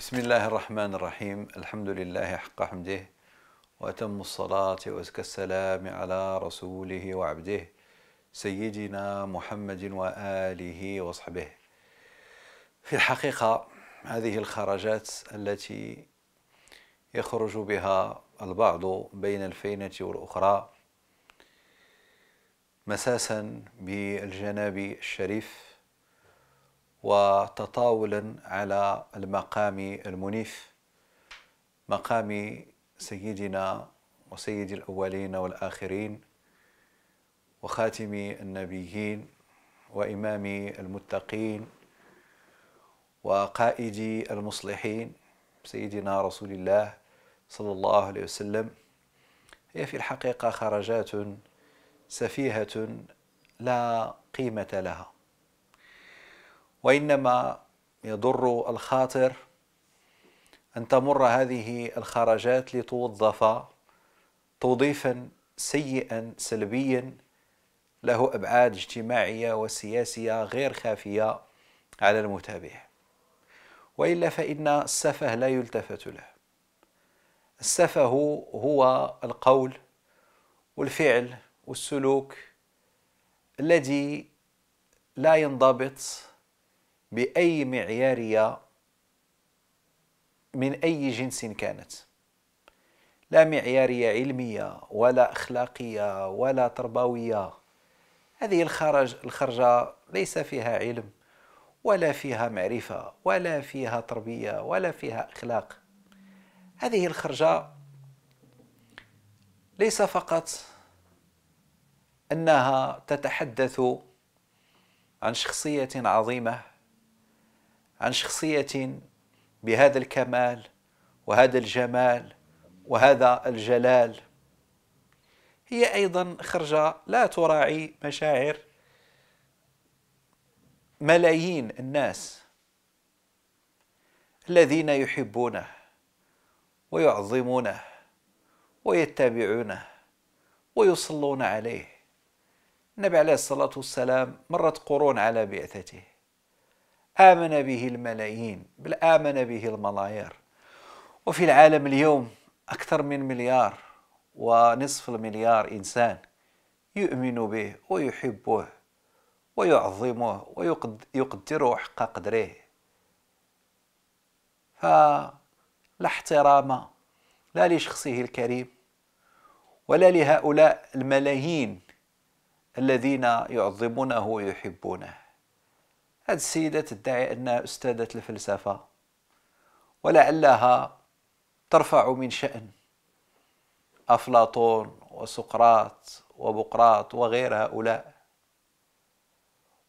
بسم الله الرحمن الرحيم الحمد لله حق حمده وأتم الصلاة وأزكى السلام على رسوله وعبده سيدنا محمد وآله وصحبه في الحقيقة هذه الخرجات التي يخرج بها البعض بين الفينة والأخرى مساسا بالجناب الشريف وتطاولا على المقام المنيف مقام سيدنا وسيد الأولين والآخرين وخاتم النبيين وإمام المتقين وقائد المصلحين سيدنا رسول الله صلى الله عليه وسلم هي في الحقيقة خرجات سفيهة لا قيمة لها وإنما يضر الخاطر أن تمر هذه الخرجات لتوظف توظيفا سيئا سلبيا له أبعاد اجتماعية وسياسية غير خافية على المتابع وإلا فإن السفه لا يلتفت له السفه هو القول والفعل والسلوك الذي لا ينضبط بأي معيارية من أي جنس كانت لا معيارية علمية ولا أخلاقية ولا تربوية هذه الخرج الخرجة ليس فيها علم ولا فيها معرفة ولا فيها تربية ولا فيها أخلاق هذه الخرجة ليس فقط أنها تتحدث عن شخصية عظيمة عن شخصية بهذا الكمال وهذا الجمال وهذا الجلال هي أيضا خرجة لا تراعي مشاعر ملايين الناس الذين يحبونه ويعظمونه ويتبعونه ويصلون عليه النبي عليه الصلاة والسلام مرت قرون على بعثته آمن به الملايين بل آمن به الملايير وفي العالم اليوم أكثر من مليار ونصف المليار إنسان يؤمن به ويحبه ويعظمه ويقدره حق قدره فلا احترام لا لشخصه الكريم ولا لهؤلاء الملايين الذين يعظمونه ويحبونه هذه السيدة تدعي أنها أستاذة الفلسفة ولعلها ترفع من شأن أفلاطون وسقراط وبقراط وغير هؤلاء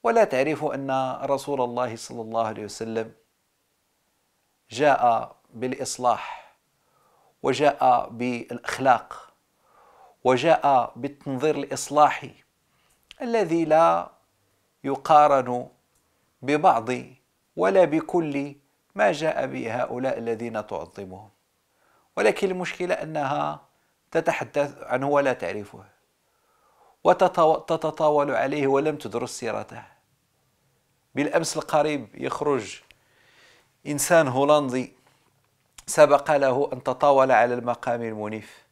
ولا تعرف أن رسول الله صلى الله عليه وسلم جاء بالإصلاح وجاء بالأخلاق وجاء بالتنظير الإصلاحي الذي لا يقارن ببعض ولا بكل ما جاء به هؤلاء الذين تعظمهم ولكن المشكلة أنها تتحدث عنه ولا تعرفه وتتطاول عليه ولم تدرس سيرته بالأمس القريب يخرج إنسان هولندي سبق له أن تطاول على المقام المنيف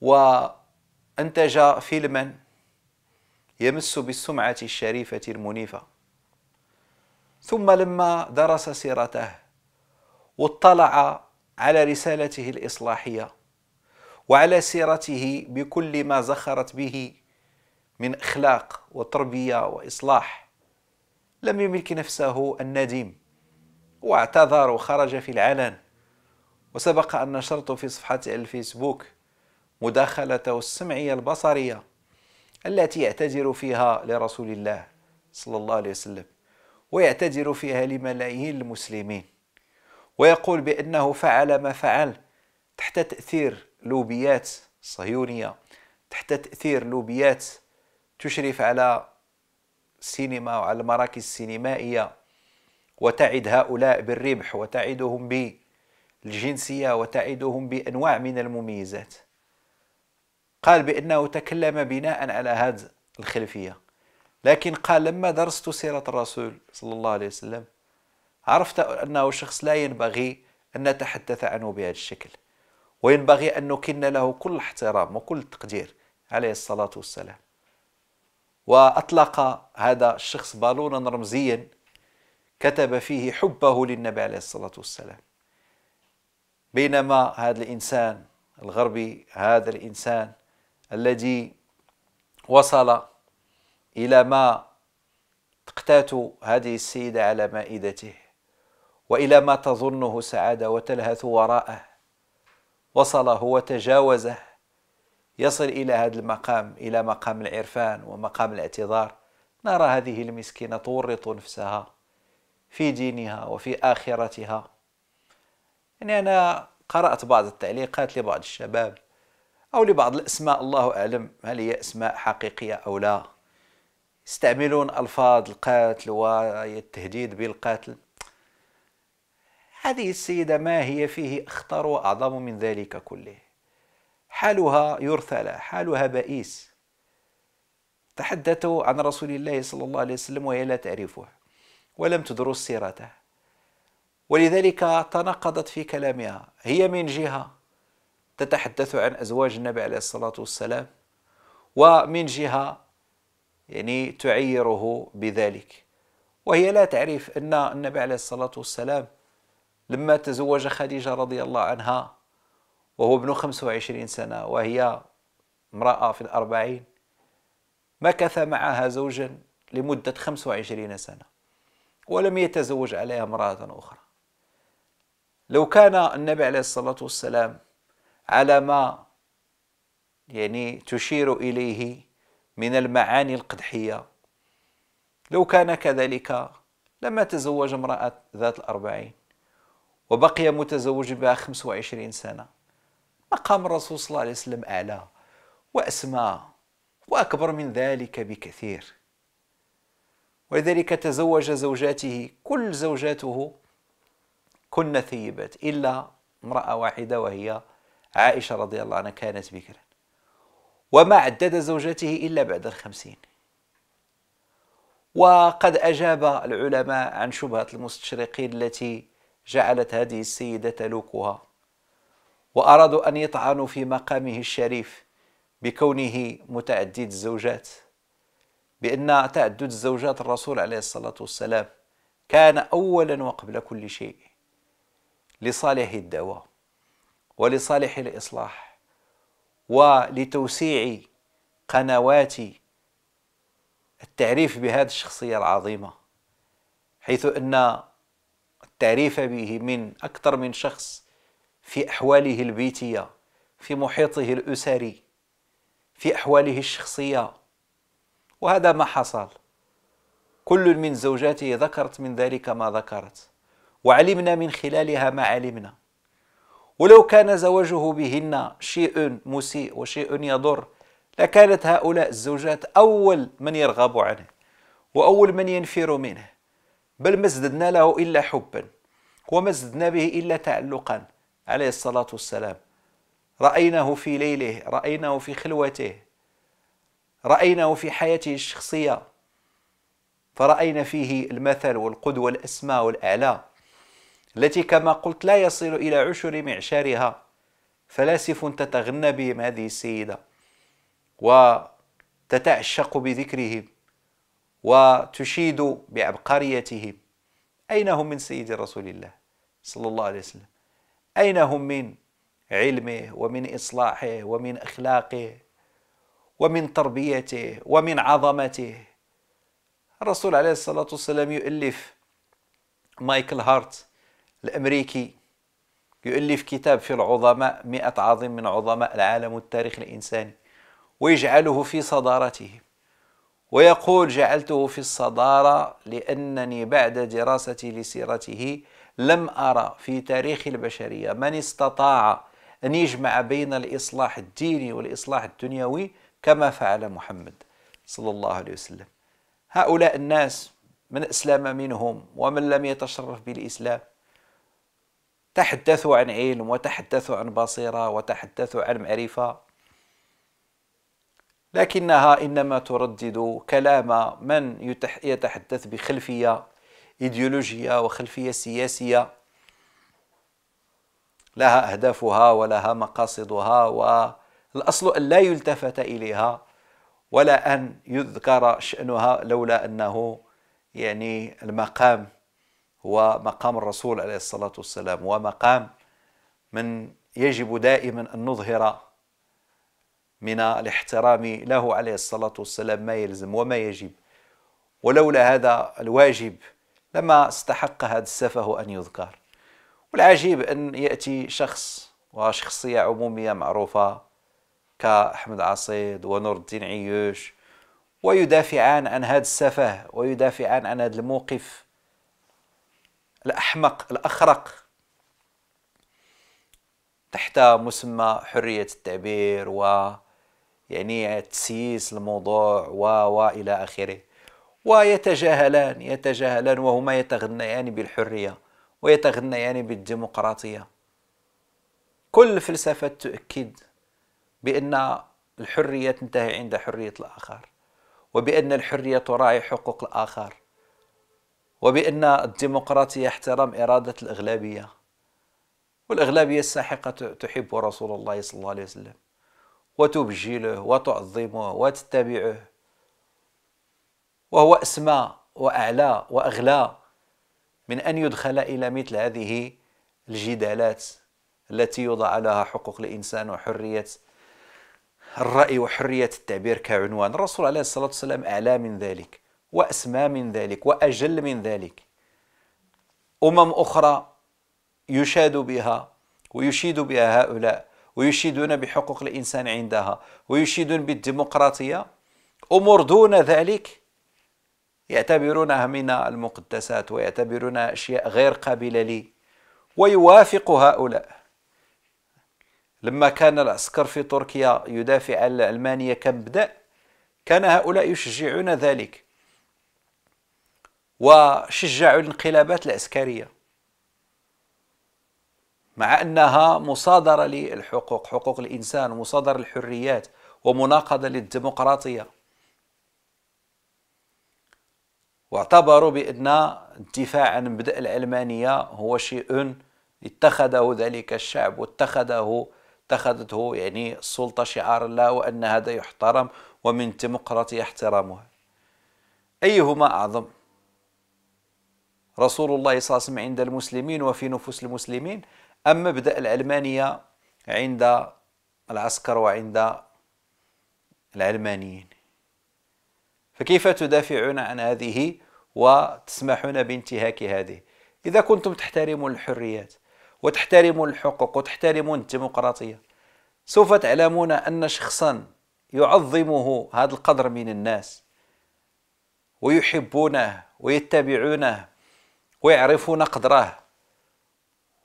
وأنتج فيلما يمس بالسمعة الشريفة المنيفة ثم لما درس سيرته واطلع على رسالته الاصلاحيه وعلى سيرته بكل ما زخرت به من اخلاق وتربيه واصلاح لم يملك نفسه النديم واعتذر وخرج في العلن وسبق ان نشرت في صفحتي الفيسبوك مداخلته السمعيه البصريه التي يعتذر فيها لرسول الله صلى الله عليه وسلم ويعتذر فيها لملايين المسلمين ويقول بأنه فعل ما فعل تحت تأثير لوبيات صهيونية تحت تأثير لوبيات تشرف على السينما وعلى المراكز السينمائية وتعد هؤلاء بالربح وتعدهم بالجنسية وتعدهم بأنواع من المميزات قال بأنه تكلم بناء على هذه الخلفية لكن قال لما درست سيرة الرسول صلى الله عليه وسلم عرفت أنه شخص لا ينبغي أن نتحدث عنه بهذا الشكل وينبغي أن نكن له كل احترام وكل تقدير عليه الصلاة والسلام وأطلق هذا الشخص بالونا رمزيا كتب فيه حبه للنبي عليه الصلاة والسلام بينما هذا الإنسان الغربي هذا الإنسان الذي وصل إلى ما تقتات هذه السيدة على مائدته وإلى ما تظنه سعادة وتلهث وراءه وصله وتجاوزه يصل إلى هذا المقام إلى مقام العرفان ومقام الاعتذار نرى هذه المسكينة تورط نفسها في دينها وفي آخرتها يعني أنا قرأت بعض التعليقات لبعض الشباب أو لبعض الأسماء الله أعلم هل هي أسماء حقيقية أو لا يستعملون ألفاظ القاتل والتهديد بالقتل هذه السيدة ما هي فيه أخطر وأعظم من ذلك كله حالها يرثى حالها بئيس تحدثوا عن رسول الله صلى الله عليه وسلم وهي لا تعرفه ولم تدرس سيرته ولذلك تناقضت في كلامها هي من جهة تتحدث عن أزواج النبي عليه الصلاة والسلام ومن جهة يعني تعيره بذلك وهي لا تعرف أن النبي عليه الصلاة والسلام لما تزوج خديجة رضي الله عنها وهو ابن 25 سنة وهي امرأة في الأربعين مكث معها زوجا لمدة 25 سنة ولم يتزوج عليها امرأة أخرى لو كان النبي عليه الصلاة والسلام على ما يعني تشير إليه من المعاني القدحية لو كان كذلك لما تزوج امرأة ذات الأربعين وبقي متزوج بها 25 سنة مقام الرسول صلى الله عليه وسلم أعلى وأسمى وأكبر من ذلك بكثير ولذلك تزوج زوجاته كل زوجاته كن ثيبات إلا امرأة واحدة وهي عائشة رضي الله عنها كانت بكرة وما عدد زوجته إلا بعد الخمسين وقد أجاب العلماء عن شبهة المستشرقين التي جعلت هذه السيدة تلوكها وأرادوا أن يطعنوا في مقامه الشريف بكونه متعدد الزوجات بأن تعدد زوجات الرسول عليه الصلاة والسلام كان أولا وقبل كل شيء لصالح الدواء ولصالح الإصلاح ولتوسيع قنوات التعريف بهذه الشخصية العظيمة حيث أن التعريف به من أكثر من شخص في أحواله البيتية في محيطه الأسري في أحواله الشخصية وهذا ما حصل كل من زوجاته ذكرت من ذلك ما ذكرت وعلمنا من خلالها ما علمنا ولو كان زواجه بهن شيء مسيء وشيء يضر لكانت هؤلاء الزوجات أول من يرغب عنه وأول من ينفر منه بل ما ازددنا له إلا حبا وما زدنا به إلا تعلقا عليه الصلاة والسلام رأيناه في ليله رأيناه في خلوته رأيناه في حياته الشخصية فرأينا فيه المثل والقدوة الأسمى والأعلى التي كما قلت لا يصل إلى عشر معشارها فلاسف تتغنى بهم هذه السيدة وتتعشق بذكرهم وتشيد بعبقريتهم أين هم من سيد رسول الله صلى الله عليه وسلم أين هم من علمه ومن إصلاحه ومن أخلاقه ومن تربيته ومن عظمته الرسول عليه الصلاة والسلام يؤلف مايكل هارت الأمريكي يؤلف كتاب في العظماء مئة عظيم من عظماء العالم والتاريخ الإنساني ويجعله في صدارته ويقول جعلته في الصدارة لأنني بعد دراستي لسيرته لم أرى في تاريخ البشرية من استطاع أن يجمع بين الإصلاح الديني والإصلاح الدنيوي كما فعل محمد صلى الله عليه وسلم هؤلاء الناس من أسلم منهم ومن لم يتشرف بالإسلام تحدثوا عن علم وتحدثوا عن بصيرة وتحدثوا عن معرفة لكنها إنما تردد كلام من يتحدث بخلفية إيديولوجية وخلفية سياسية لها أهدافها ولها مقاصدها والأصل أن لا يلتفت إليها ولا أن يذكر شأنها لولا أنه يعني المقام ومقام الرسول عليه الصلاة والسلام ومقام من يجب دائما أن نظهر من الاحترام له عليه الصلاة والسلام ما يلزم وما يجب ولولا هذا الواجب لما استحق هذا السفه أن يذكر والعجيب أن يأتي شخص وشخصية عمومية معروفة كأحمد عصيد ونور الدين عيوش ويدافعان عن هذا السفه ويدافعان عن هذا الموقف الأحمق الأخرق تحت مسمى حرية التعبير و يعني تسييس الموضوع و وإلى آخره ويتجاهلان يتجاهلان وهما يتغنيان بالحرية ويتغنيان بالديمقراطية كل فلسفة تؤكد بأن الحرية تنتهي عند حرية الآخر وبأن الحرية تراعي حقوق الآخر وبأن الديمقراطية احترام إرادة الأغلبية والأغلبية الساحقة تحب رسول الله صلى الله عليه وسلم وتبجله وتعظمه وتتبعه وهو أسمى وأعلى وأغلى من أن يدخل إلى مثل هذه الجدالات التي يوضع لها حقوق الإنسان وحرية الرأي وحرية التعبير كعنوان الرسول عليه الصلاة والسلام أعلى من ذلك وأسمى من ذلك وأجل من ذلك أمم أخرى يشاد بها ويشيد بها هؤلاء ويشيدون بحقوق الإنسان عندها ويشيدون بالديمقراطية أمور دون ذلك يعتبرونها من المقدسات ويعتبرونها أشياء غير قابلة لي ويوافق هؤلاء لما كان العسكر في تركيا يدافع عن ألمانيا كمبدأ كان هؤلاء يشجعون ذلك وشجعوا الانقلابات العسكرية مع أنها مصادرة للحقوق حقوق الإنسان ومصادرة للحريات ومناقضة للديمقراطية واعتبروا بأن الدفاع عن مبدأ العلمانية هو شيء اتخذه ذلك الشعب واتخذه اتخذته يعني السلطة شعارا لا وأن هذا يحترم ومن الديمقراطية احترامها أيهما أعظم رسول الله صلى الله عليه وسلم عند المسلمين وفي نفوس المسلمين أم مبدأ العلمانية عند العسكر وعند العلمانيين فكيف تدافعون عن هذه وتسمحون بانتهاك هذه إذا كنتم تحترمون الحريات وتحترمون الحقوق وتحترمون الديمقراطية سوف تعلمون أن شخصا يعظمه هذا القدر من الناس ويحبونه ويتبعونه ويعرفون قدره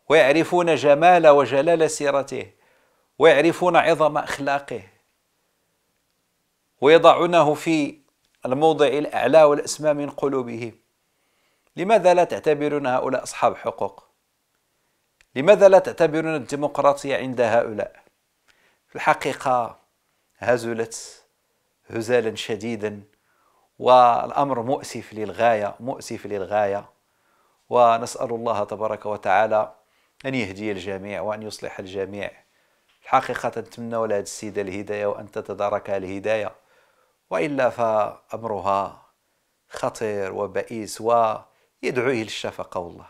ويعرفون جمال وجلال سيرته ويعرفون عظم اخلاقه ويضعونه في الموضع الاعلى والاسمى من قلوبهم لماذا لا تعتبرون هؤلاء اصحاب حقوق لماذا لا تعتبرون الديمقراطيه عند هؤلاء في الحقيقه هزلت هزالا شديدا والامر مؤسف للغايه مؤسف للغايه ونسأل الله تبارك وتعالى أن يهدي الجميع وأن يصلح الجميع الحقيقة نتمنى لهذه السيدة الهداية وأن تتداركها الهداية وإلا فأمرها خطير وبئيس ويدعو إلى الشفقة والله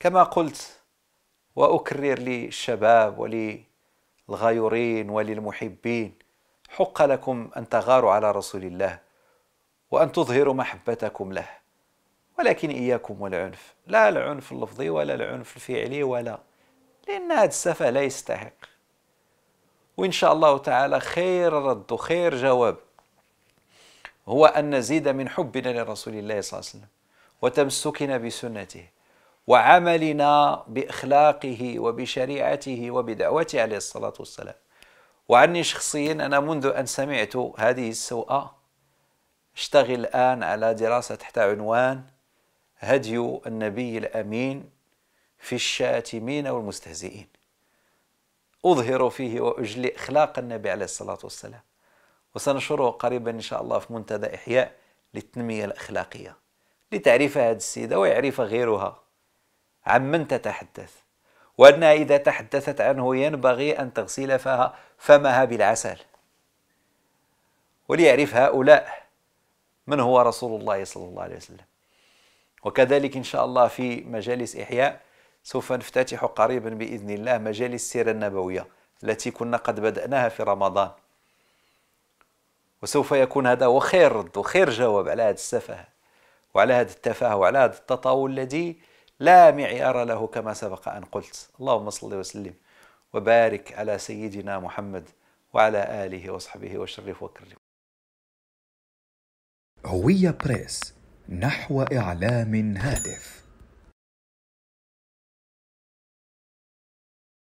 كما قلت وأكرر للشباب وللغيورين وللمحبين حق لكم أن تغاروا على رسول الله وأن تظهروا محبتكم له ولكن إياكم والعنف لا العنف اللفظي ولا العنف الفعلي ولا لأن هذا السفه لا يستحق وإن شاء الله تعالى خير رد وخير جواب هو أن نزيد من حبنا لرسول الله صلى الله عليه وسلم وتمسكنا بسنته وعملنا بإخلاقه وبشريعته وبدعوته عليه الصلاة والسلام وعني شخصيا أنا منذ أن سمعت هذه السوءة أشتغل الآن على دراسة تحت عنوان هدي النبي الامين في الشاتمين والمستهزئين اظهر فيه واجلي اخلاق النبي عليه الصلاه والسلام وسنشره قريبا ان شاء الله في منتدى احياء للتنميه الاخلاقيه لتعرف هذه السيده ويعرف غيرها عن من تتحدث وانها اذا تحدثت عنه ينبغي ان تغسل فها فمها بالعسل وليعرف هؤلاء من هو رسول الله صلى الله عليه وسلم وكذلك إن شاء الله في مجالس إحياء سوف نفتتح قريبا بإذن الله مجالس السيرة النبوية التي كنا قد بدأناها في رمضان وسوف يكون هذا هو خير رد وخير جواب على هذا السفه وعلى هذا التفاهه وعلى هذا التطاول الذي لا معيار له كما سبق أن قلت اللهم صل وسلم وبارك على سيدنا محمد وعلى آله وصحبه وشرف وكرم هوية بريس نحو إعلام هادف